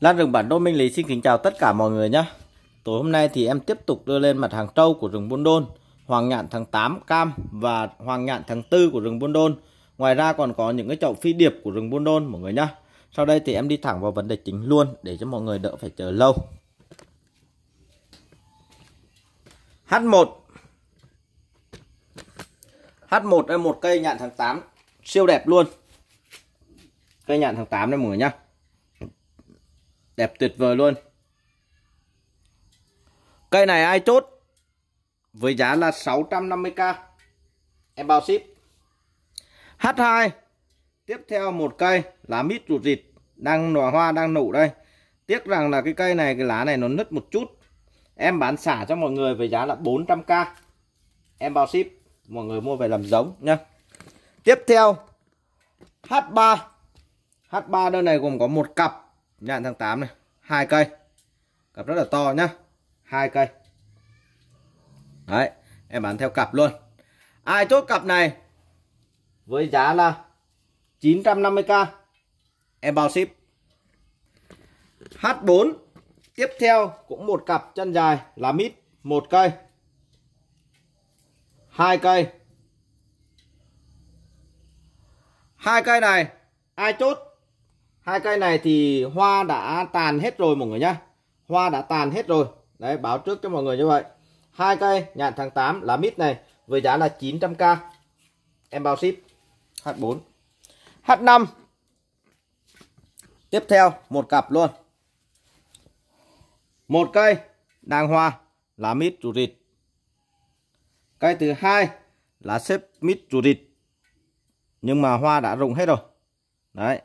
Lan rừng bản đô Minh Lý xin kính chào tất cả mọi người nhé. Tối hôm nay thì em tiếp tục đưa lên mặt hàng trâu của rừng Buôn Đôn, Hoàng nhạn tháng 8 cam và Hoàng nhạn tháng 4 của rừng Buôn Đôn. Ngoài ra còn có những cái chậu phi điệp của rừng Buôn Đôn mọi người nhé. Sau đây thì em đi thẳng vào vấn đề chính luôn để cho mọi người đỡ phải chờ lâu. H1 H1 đây một cây nhạn tháng 8 siêu đẹp luôn. Cây nhạn tháng 8 đây mọi người nhá. Đẹp tuyệt vời luôn Cây này ai chốt Với giá là 650k Em bao ship H2 Tiếp theo một cây lá mít rụt rịt Đang nở hoa đang nụ đây Tiếc rằng là cái cây này cái lá này nó nứt một chút Em bán xả cho mọi người với giá là 400k Em bao ship Mọi người mua về làm giống nhá Tiếp theo H3 H3 đơn này gồm có một cặp nhạn tháng 8 này hai cây cặp rất là to nhá hai cây đấy em bán theo cặp luôn ai chốt cặp này với giá là 950k em bao ship H4 tiếp theo cũng một cặp chân dài là mít một cây hai cây hai cây này ai chốt hai cây này thì hoa đã tàn hết rồi mọi người nhá hoa đã tàn hết rồi đấy báo trước cho mọi người như vậy hai cây nhãn tháng 8 lá mít này với giá là 900k em bao ship H4 H5 tiếp theo một cặp luôn một cây đang hoa lá mít rủ rịt cây thứ hai là xếp mít rủ rịt nhưng mà hoa đã rụng hết rồi đấy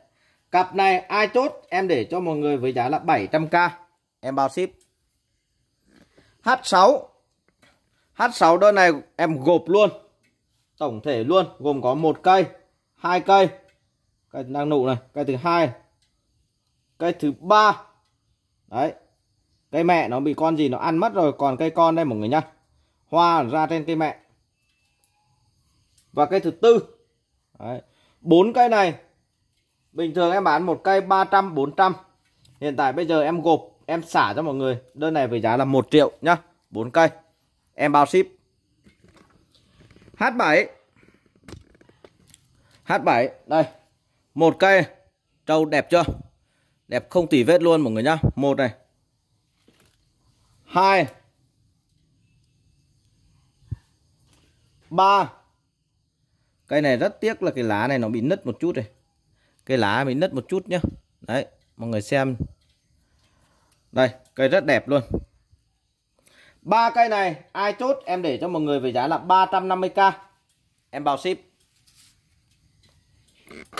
Cặp này ai chốt em để cho mọi người với giá là 700k. Em bao ship. H6. H6 đôi này em gộp luôn. Tổng thể luôn, gồm có một cây, hai cây. Cây đang nụ này, cây thứ hai. Cây thứ ba. Đấy. Cây mẹ nó bị con gì nó ăn mất rồi, còn cây con đây mọi người nhá. Hoa ra trên cây mẹ. Và cây thứ tư. Đấy. Bốn cây này Bình thường em bán một cây 300 400. Hiện tại bây giờ em gộp em xả cho mọi người. Đơn này với giá là 1 triệu nhá. 4 cây. Em bao ship. H7. H7 đây. Một cây trâu đẹp chưa? Đẹp không tỉ vết luôn mọi người nhá. Một này. Hai. Ba. Cây này rất tiếc là cái lá này nó bị nứt một chút này cây lá mình nứt một chút nhá, đấy mọi người xem đây cây rất đẹp luôn ba cây này ai chốt em để cho mọi người với giá là 350k em bao ship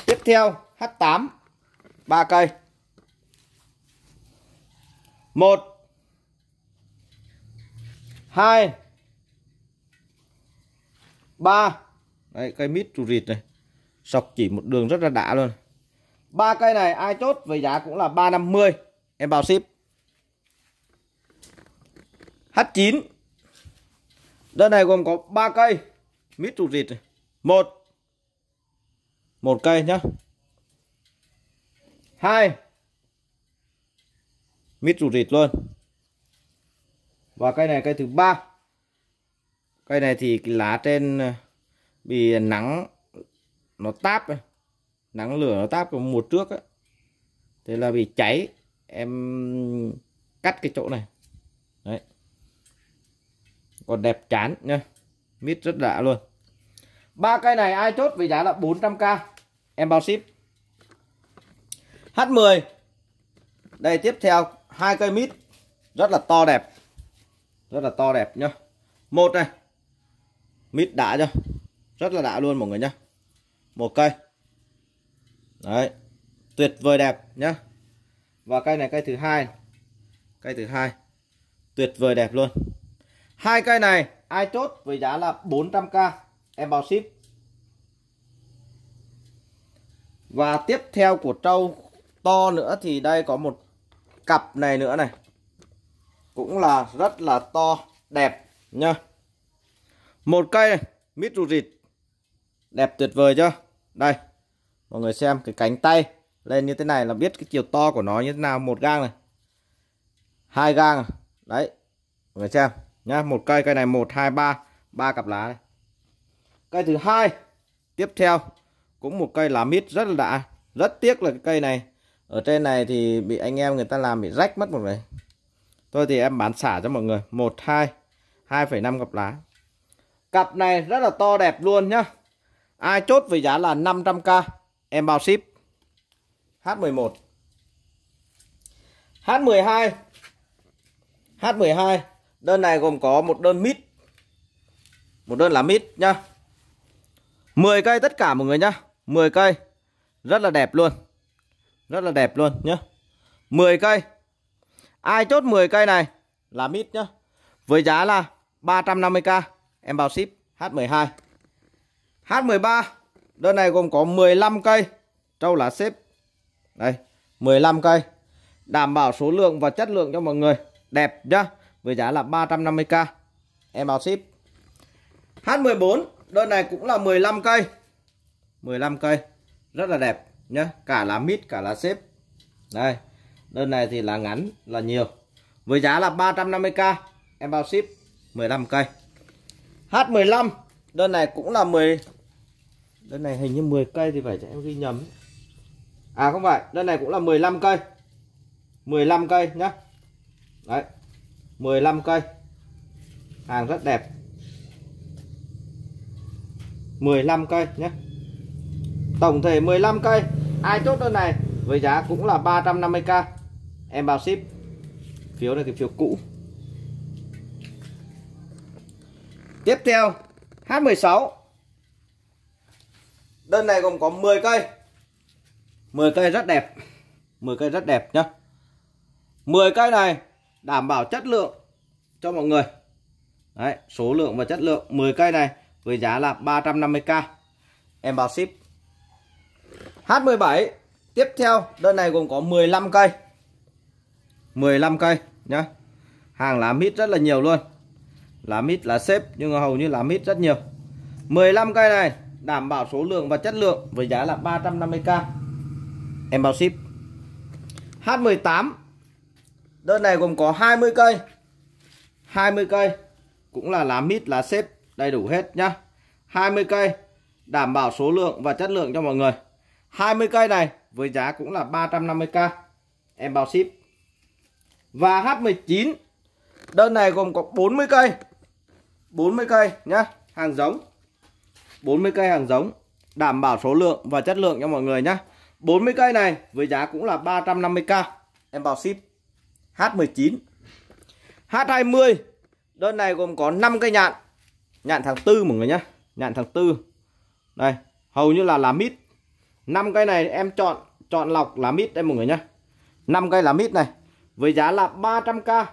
tiếp theo H8 ba cây một hai ba Đây cây mít rù rịt này Sọc chỉ một đường rất là đã luôn ba cây này ai chốt với giá cũng là 350 em bảo ship H9 đơn này gồm có 3 cây mít trụ rịt này. một một cây nhá hai mít trụ rịt luôn và cây này cây thứ ba cây này thì lá trên ờ, bị nắng nó táp nắng lửa nó táp vào một trước á thế là bị cháy em cắt cái chỗ này đấy còn đẹp chán nhá mít rất lạ luôn ba cây này ai chốt với giá là 400k em bao ship H10 đây tiếp theo hai cây mít rất là to đẹp rất là to đẹp nhá một này mít đã chưa rất là đã luôn mọi người nhá một cây đấy tuyệt vời đẹp nhá và cây này cây thứ hai cây thứ hai tuyệt vời đẹp luôn hai cây này ai chốt với giá là 400k em bao ship và tiếp theo của trâu to nữa thì đây có một cặp này nữa này cũng là rất là to đẹp nha một cây này mít rụt rịt đẹp tuyệt vời chưa đây mọi người xem cái cánh tay lên như thế này là biết cái chiều to của nó như thế nào một gang này hai gang đấy mọi người xem nhá một cây cây này một hai ba ba cặp lá này. cây thứ hai tiếp theo cũng một cây lá mít rất là đã rất tiếc là cái cây này ở trên này thì bị anh em người ta làm bị rách mất một người tôi thì em bán xả cho mọi người một hai hai năm cặp lá cặp này rất là to đẹp luôn nhá ai chốt với giá là 500k em bao ship H11 H12 H12 đơn này gồm có một đơn mít một đơn lá mít nhá 10 cây tất cả mọi người nhá 10 cây rất là đẹp luôn rất là đẹp luôn nhá 10 cây ai chốt 10 cây này là mít nhá với giá là 350k em bao ship H12 H13 Đơn này gồm có 15 cây trâu lá xếp. Đây, 15 cây. Đảm bảo số lượng và chất lượng cho mọi người. Đẹp nhá. Với giá là 350k. Em bao ship. H14, đơn này cũng là 15 cây. 15 cây. Rất là đẹp nhá. Cả lá mít, cả lá xếp. Đây. Đơn này thì là ngắn là nhiều. Với giá là 350k. Em bao ship 15 cây. H15, đơn này cũng là 10 Đơn này hình như 10 cây thì phải cho em ghi nhầm. À không phải, đơn này cũng là 15 cây. 15 cây nhá. Đấy. 15 cây. Hàng rất đẹp. 15 cây nhé Tổng thể 15 cây Ai chốt đơn này với giá cũng là 350k Em bao ship Phiếu này thì phiếu cũ Tiếp theo H16 Đơn này gồm có 10 cây. 10 cây rất đẹp. 10 cây rất đẹp nhá. 10 cây này đảm bảo chất lượng cho mọi người. Đấy, số lượng và chất lượng 10 cây này với giá là 350k. Em bao ship. H17 tiếp theo đơn này gồm có 15 cây. 15 cây nhá. Hàng lá mít rất là nhiều luôn. Lá mít lá xếp nhưng hầu như lá mít rất nhiều. 15 cây này đảm bảo số lượng và chất lượng với giá là 350k em bao ship H18 đơn này gồm có 20 cây 20 cây cũng là lá mít lá xếp đầy đủ hết nhá 20 cây đảm bảo số lượng và chất lượng cho mọi người 20 cây này với giá cũng là 350k em bao ship và H19 đơn này gồm có 40 cây 40 cây nhá hàng giống 40 cây hàng giống đảm bảo số lượng và chất lượng cho mọi người nhé 40 cây này với giá cũng là 350k em bao ship H19 H20 đơn này gồm có 5 cây nhạn nhạn tháng tư mọi người nhé nhạn tháng tư đây hầu như là lá mít 5 cây này em chọn chọn lọc lá mít đây mọi người nhé 5 cây lá mít này với giá là 300k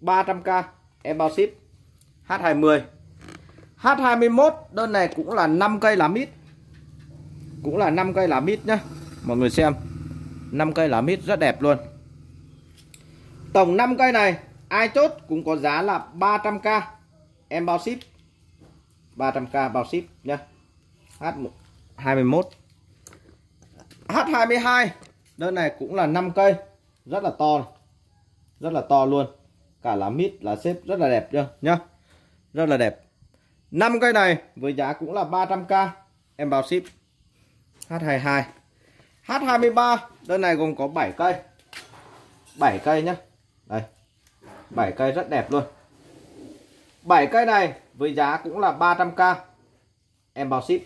300k em bao ship H20 H21 đơn này cũng là 5 cây lá mít cũng là 5 cây lá mít nhá mọi người xem 5 cây lá mít rất đẹp luôn tổng 5 cây này ai chốt cũng có giá là 300k em bao ship 300k bao ship nhá H21 H22 đơn này cũng là 5 cây rất là to rất là to luôn cả lá mít lá xếp rất là đẹp chưa nhá rất là đẹp 5 cây này với giá cũng là 300k em bao ship H22 H23 đơn này gồm có 7 cây 7 cây nhé đây 7 cây rất đẹp luôn 7 cây này với giá cũng là 300k em bao ship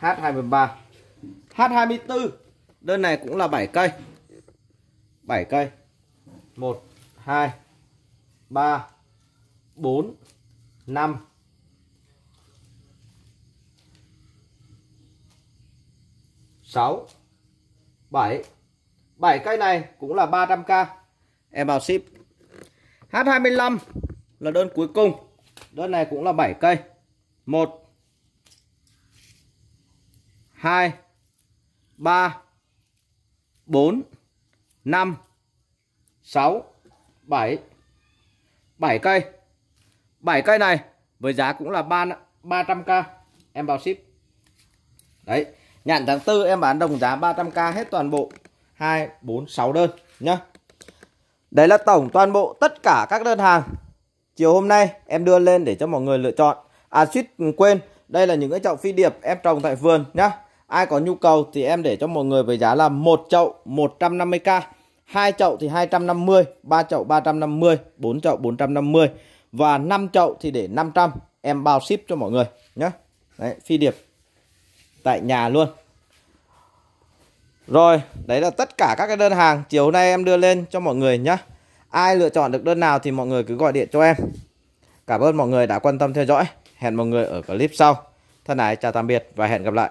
H23 H24 đơn này cũng là 7 cây 7 cây 1 2 3 4 5 6 7 7 cây này cũng là 300k em vào ship H25 là đơn cuối cùng đơn này cũng là 7 cây 1 2 3 4 5 6 7 7 cây 7 cây này với giá cũng là 3 300k em vào ship đấy Nhãn tháng 4 em bán đồng giá 300k hết toàn bộ 2, 4, 6 đơn nhá. Đấy là tổng toàn bộ tất cả các đơn hàng Chiều hôm nay em đưa lên để cho mọi người lựa chọn À suýt quên Đây là những cái chậu phi điệp em trồng tại vườn nhá Ai có nhu cầu thì em để cho mọi người với giá là một chậu 150k hai chậu thì 250 ba chậu 350 bốn chậu 450 Và năm chậu thì để 500 Em bao ship cho mọi người nhé Đấy, phi điệp tại nhà luôn rồi đấy là tất cả các cái đơn hàng chiều nay em đưa lên cho mọi người nhé ai lựa chọn được đơn nào thì mọi người cứ gọi điện cho em cảm ơn mọi người đã quan tâm theo dõi hẹn mọi người ở clip sau thân ái chào tạm biệt và hẹn gặp lại